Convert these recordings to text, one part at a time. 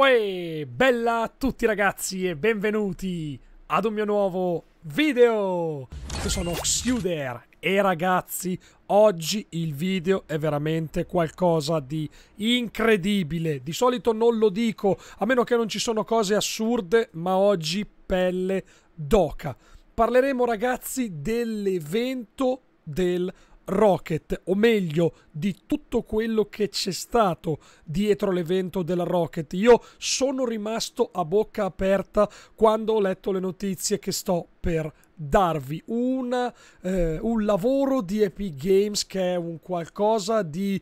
Uè, bella a tutti ragazzi e benvenuti ad un mio nuovo video! Io sono Xuder e ragazzi, oggi il video è veramente qualcosa di incredibile. Di solito non lo dico, a meno che non ci sono cose assurde, ma oggi pelle d'oca. Parleremo ragazzi dell'evento del Rocket, o meglio di tutto quello che c'è stato dietro l'evento della Rocket. Io sono rimasto a bocca aperta quando ho letto le notizie che sto per darvi una, eh, un lavoro di Epic Games che è un qualcosa di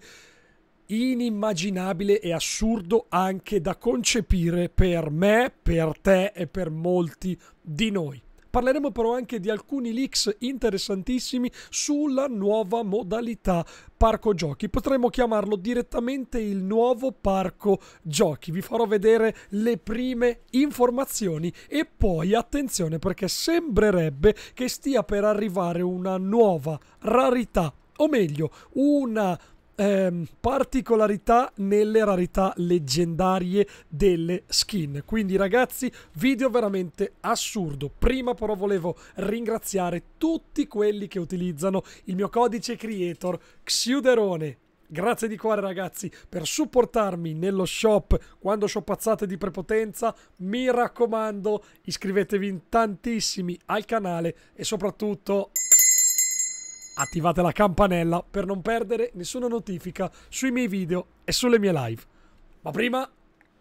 inimmaginabile e assurdo anche da concepire per me, per te e per molti di noi. Parleremo però anche di alcuni leaks interessantissimi sulla nuova modalità parco giochi. Potremmo chiamarlo direttamente il nuovo parco giochi. Vi farò vedere le prime informazioni e poi attenzione perché sembrerebbe che stia per arrivare una nuova rarità o meglio una ehm, particolarità nelle rarità leggendarie delle skin. Quindi ragazzi, video veramente assurdo. Prima però volevo ringraziare tutti quelli che utilizzano il mio codice creator Xiuderone. Grazie di cuore ragazzi per supportarmi nello shop quando shoppazzate di prepotenza. Mi raccomando, iscrivetevi in tantissimi al canale e soprattutto attivate la campanella per non perdere nessuna notifica sui miei video e sulle mie live. Ma prima,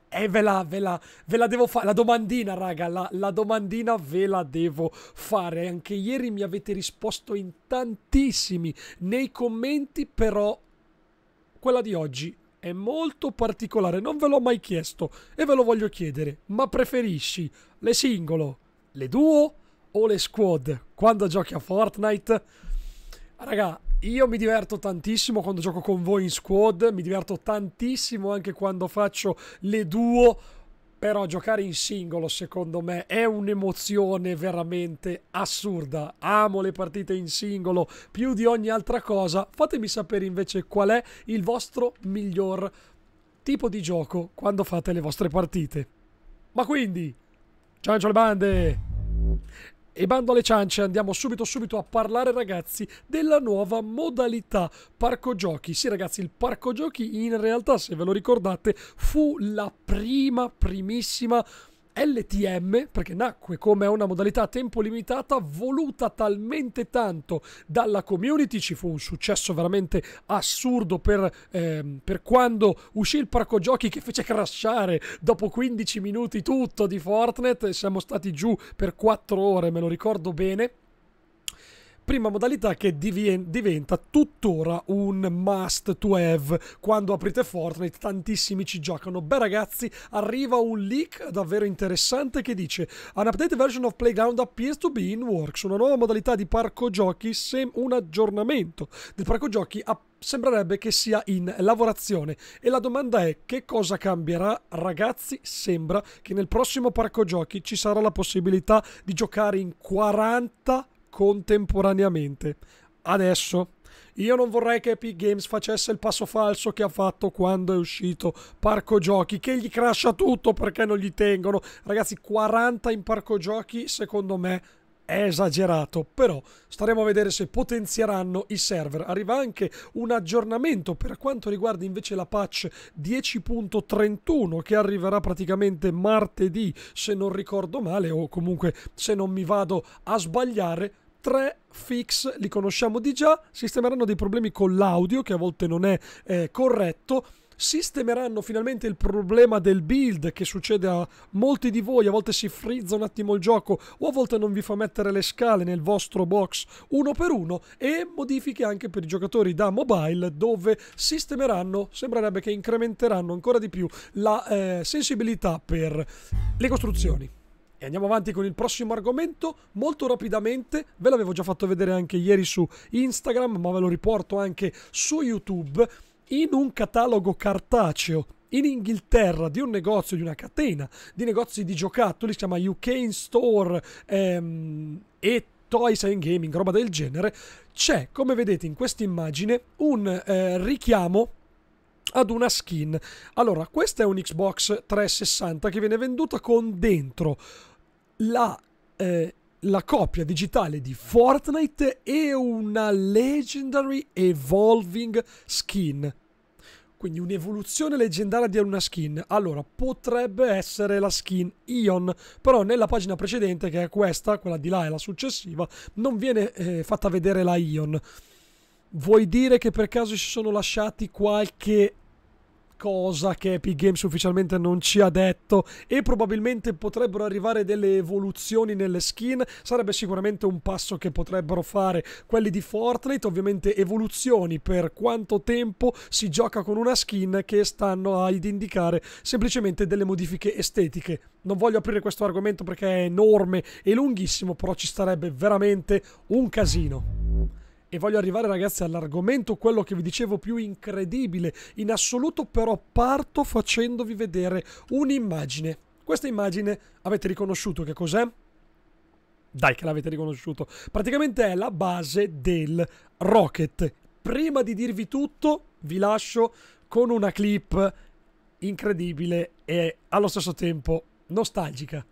eh, ve la, ve la, ve la devo fare, la domandina raga, la, la domandina ve la devo fare. Anche ieri mi avete risposto in tantissimi nei commenti, però quella di oggi è molto particolare, non ve l'ho mai chiesto e ve lo voglio chiedere, ma preferisci le singolo, le duo o le squad quando giochi a Fortnite? Raga, io mi diverto tantissimo quando gioco con voi in squad, mi diverto tantissimo anche quando faccio le duo, però giocare in singolo secondo me è un'emozione veramente assurda. Amo le partite in singolo più di ogni altra cosa. Fatemi sapere invece qual è il vostro miglior tipo di gioco quando fate le vostre partite. Ma quindi, ciancio le bande! E bando alle ciance, andiamo subito subito a parlare ragazzi della nuova modalità parco giochi. Sì ragazzi, il parco giochi in realtà, se ve lo ricordate, fu la prima, primissima LTM, perché nacque come una modalità a tempo limitata voluta talmente tanto dalla community, ci fu un successo veramente assurdo per, ehm, per quando uscì il parco giochi che fece crashare dopo 15 minuti tutto di Fortnite, siamo stati giù per 4 ore, me lo ricordo bene prima modalità che diventa tuttora un must to have quando aprite Fortnite tantissimi ci giocano beh ragazzi arriva un leak davvero interessante che dice an updated version of Playground appears to be in works una nuova modalità di parco giochi sem- un aggiornamento del parco giochi appunto sembrerebbe che sia in lavorazione e la domanda è che cosa cambierà ragazzi sembra che nel prossimo parco giochi ci sarà la possibilità di giocare in 40 contemporaneamente. Adesso io non vorrei che Epic Games facesse il passo falso che ha fatto quando è uscito Parco Giochi, che gli crasha tutto perché non gli tengono. Ragazzi, 40 in Parco Giochi, secondo me è esagerato, però staremo a vedere se potenzieranno i server. Arriva anche un aggiornamento per quanto riguarda invece la patch 10.31 che arriverà praticamente martedì, se non ricordo male o comunque se non mi vado a sbagliare tre fix li conosciamo di già, sistemeranno dei problemi con l'audio che a volte non è eh, corretto, sistemeranno finalmente il problema del build che succede a molti di voi, a volte si frizza un attimo il gioco o a volte non vi fa mettere le scale nel vostro box uno per uno e modifiche anche per i giocatori da mobile dove sistemeranno, sembrerebbe che incrementeranno ancora di più la eh, sensibilità per le costruzioni. E andiamo avanti con il prossimo argomento molto rapidamente. Ve l'avevo già fatto vedere anche ieri su Instagram, ma ve lo riporto anche su YouTube. In un catalogo cartaceo in Inghilterra di un negozio, di una catena di negozi di giocattoli, si chiama UK in Store ehm, e Toys and Gaming, roba del genere, c'è, come vedete in questa immagine, un eh, richiamo ad una skin. Allora, questa è un Xbox 360 che viene venduta con dentro la... Eh, la copia digitale di Fortnite e una Legendary Evolving Skin. Quindi un'evoluzione leggendaria di una skin. Allora, potrebbe essere la skin Ion, però nella pagina precedente, che è questa, quella di là è la successiva, non viene eh, fatta vedere la Ion. Vuoi dire che per caso si sono lasciati qualche cosa che Epic Games ufficialmente non ci ha detto e probabilmente potrebbero arrivare delle evoluzioni nelle skin, sarebbe sicuramente un passo che potrebbero fare quelli di Fortnite, ovviamente evoluzioni per quanto tempo si gioca con una skin che stanno ad indicare semplicemente delle modifiche estetiche. Non voglio aprire questo argomento perché è enorme e lunghissimo, però ci starebbe veramente un casino e voglio arrivare ragazzi all'argomento, quello che vi dicevo più incredibile in assoluto, però parto facendovi vedere un'immagine. Questa immagine avete riconosciuto che cos'è? Dai che l'avete riconosciuto. Praticamente è la base del Rocket. Prima di dirvi tutto, vi lascio con una clip incredibile e allo stesso tempo nostalgica.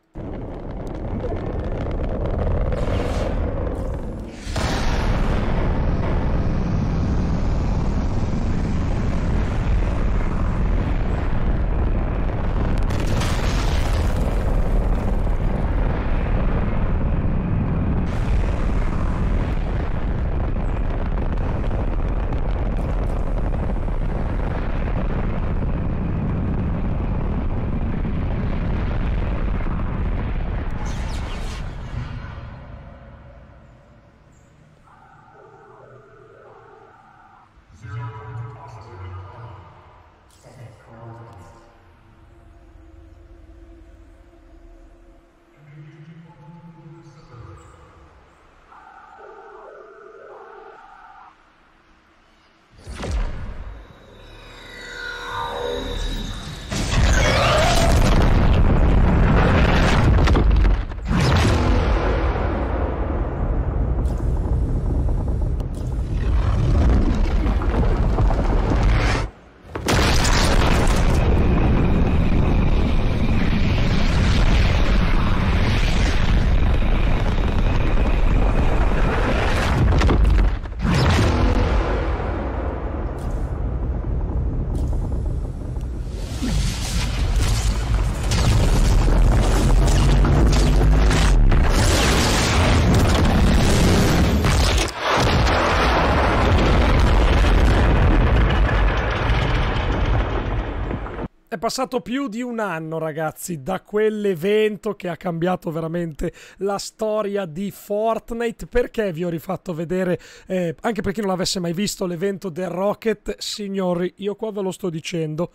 passato più di un anno, ragazzi, da quell'evento che ha cambiato veramente la storia di Fortnite. Perché vi ho rifatto vedere, eh, anche per chi non l'avesse mai visto, l'evento del Rocket? Signori, io qua ve lo sto dicendo.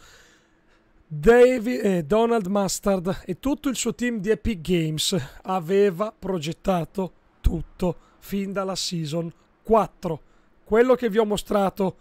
David, eh, Donald Mustard e tutto il suo team di Epic Games aveva progettato tutto fin dalla season 4. Quello che vi ho mostrato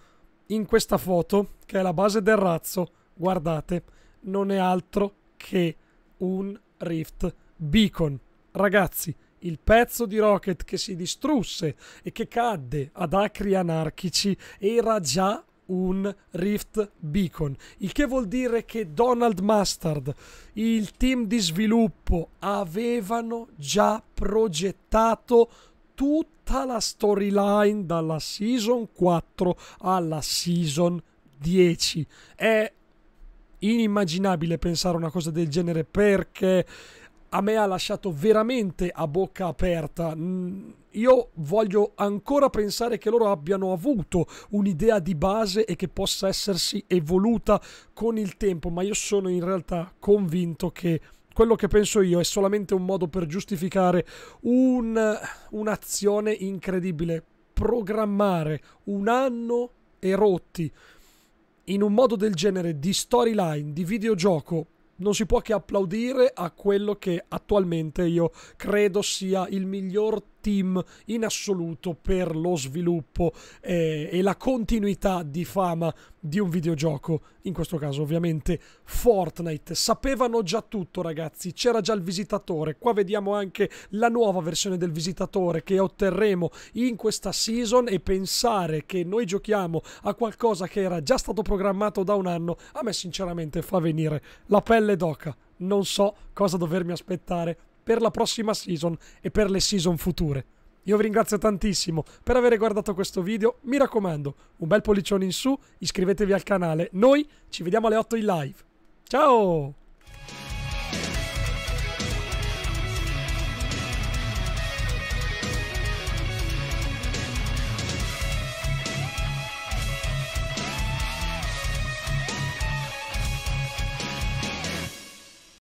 in questa foto, che è la base del razzo, guardate, non è altro che un Rift Beacon. Ragazzi, il pezzo di Rocket che si distrusse e che cadde ad acri anarchici era già un Rift Beacon, il che vuol dire che Donald Mustard, il team di sviluppo, avevano già progettato tutta la storyline dalla season 4 alla season 10. È inimmaginabile pensare una cosa del genere perché a me ha lasciato veramente a bocca aperta. Mm, io voglio ancora pensare che loro abbiano avuto un'idea di base e che possa essersi evoluta con il tempo, ma io sono in realtà convinto che quello che penso io è solamente un modo per giustificare un, un'azione incredibile. Programmare un anno e rotti in un modo del genere di storyline, di videogioco, non si può che applaudire a quello che attualmente io credo sia il miglior team in assoluto per lo sviluppo eh, e la continuità di fama di un videogioco, in questo caso ovviamente Fortnite. Sapevano già tutto ragazzi, c'era già il visitatore, qua vediamo anche la nuova versione del visitatore che otterremo in questa season e pensare che noi giochiamo a qualcosa che era già stato programmato da un anno, a me sinceramente fa venire la pelle d'oca. Non so cosa dovermi aspettare per la prossima season e per le season future. Io vi ringrazio tantissimo per aver guardato questo video, mi raccomando, un bel pollicione in su, iscrivetevi al canale, noi ci vediamo alle 8 in live. Ciao!